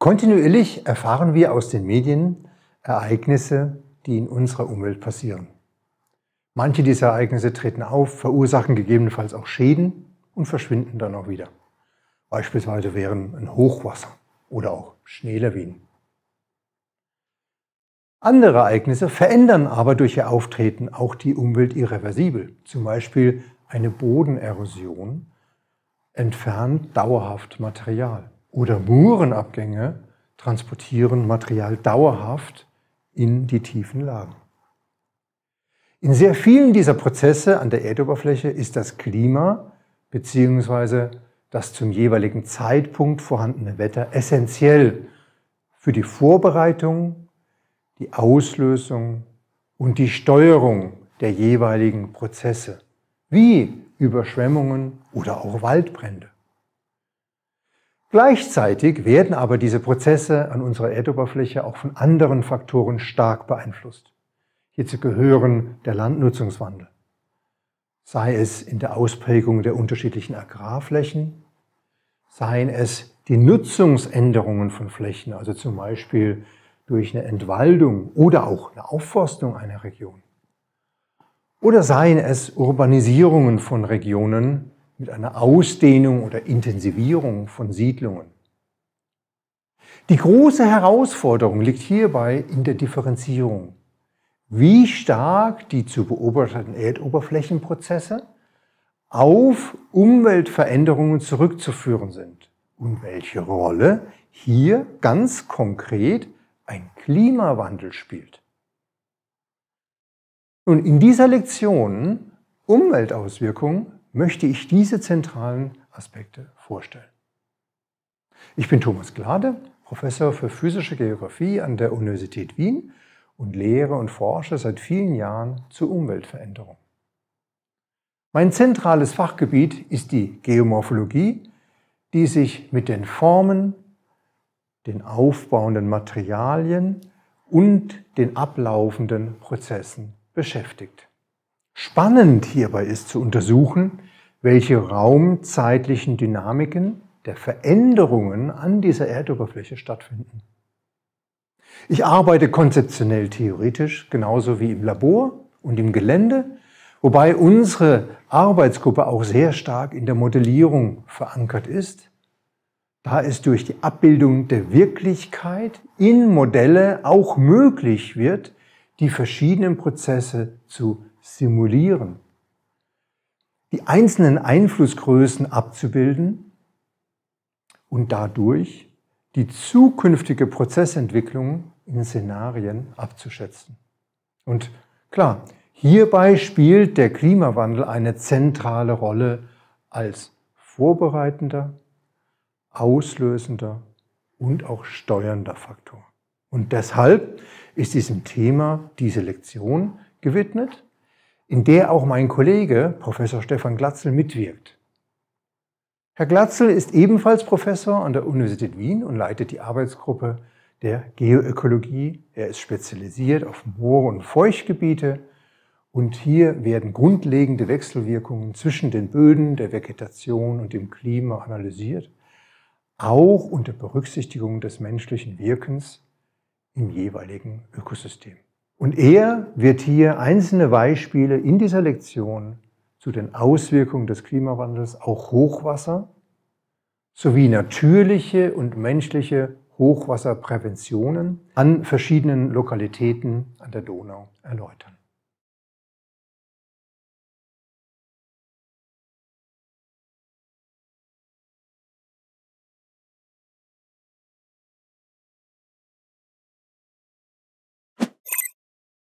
Kontinuierlich erfahren wir aus den Medien Ereignisse, die in unserer Umwelt passieren. Manche dieser Ereignisse treten auf, verursachen gegebenenfalls auch Schäden und verschwinden dann auch wieder. Beispielsweise wären ein Hochwasser oder auch Schneelawinen. Andere Ereignisse verändern aber durch ihr Auftreten auch die Umwelt irreversibel. Zum Beispiel eine Bodenerosion entfernt dauerhaft Material oder Murenabgänge transportieren Material dauerhaft in die tiefen Lagen. In sehr vielen dieser Prozesse an der Erdoberfläche ist das Klima bzw. das zum jeweiligen Zeitpunkt vorhandene Wetter essentiell für die Vorbereitung, die Auslösung und die Steuerung der jeweiligen Prozesse, wie Überschwemmungen oder auch Waldbrände. Gleichzeitig werden aber diese Prozesse an unserer Erdoberfläche auch von anderen Faktoren stark beeinflusst. Hierzu gehören der Landnutzungswandel, sei es in der Ausprägung der unterschiedlichen Agrarflächen, seien es die Nutzungsänderungen von Flächen, also zum Beispiel durch eine Entwaldung oder auch eine Aufforstung einer Region. Oder seien es Urbanisierungen von Regionen, mit einer Ausdehnung oder Intensivierung von Siedlungen. Die große Herausforderung liegt hierbei in der Differenzierung. Wie stark die zu beobachteten Erdoberflächenprozesse auf Umweltveränderungen zurückzuführen sind und welche Rolle hier ganz konkret ein Klimawandel spielt. Nun, in dieser Lektion Umweltauswirkungen möchte ich diese zentralen Aspekte vorstellen. Ich bin Thomas Glade, Professor für physische Geografie an der Universität Wien und lehre und forsche seit vielen Jahren zur Umweltveränderung. Mein zentrales Fachgebiet ist die Geomorphologie, die sich mit den Formen, den aufbauenden Materialien und den ablaufenden Prozessen beschäftigt. Spannend hierbei ist zu untersuchen, welche raumzeitlichen Dynamiken der Veränderungen an dieser Erdoberfläche stattfinden. Ich arbeite konzeptionell theoretisch, genauso wie im Labor und im Gelände, wobei unsere Arbeitsgruppe auch sehr stark in der Modellierung verankert ist, da es durch die Abbildung der Wirklichkeit in Modelle auch möglich wird, die verschiedenen Prozesse zu simulieren, die einzelnen Einflussgrößen abzubilden und dadurch die zukünftige Prozessentwicklung in Szenarien abzuschätzen. Und klar, hierbei spielt der Klimawandel eine zentrale Rolle als vorbereitender, auslösender und auch steuernder Faktor. Und deshalb ist diesem Thema diese Lektion gewidmet in der auch mein Kollege Professor Stefan Glatzel mitwirkt. Herr Glatzel ist ebenfalls Professor an der Universität Wien und leitet die Arbeitsgruppe der Geoökologie. Er ist spezialisiert auf Moore- und Feuchtgebiete und hier werden grundlegende Wechselwirkungen zwischen den Böden, der Vegetation und dem Klima analysiert, auch unter Berücksichtigung des menschlichen Wirkens im jeweiligen Ökosystem. Und er wird hier einzelne Beispiele in dieser Lektion zu den Auswirkungen des Klimawandels, auch Hochwasser, sowie natürliche und menschliche Hochwasserpräventionen an verschiedenen Lokalitäten an der Donau erläutern.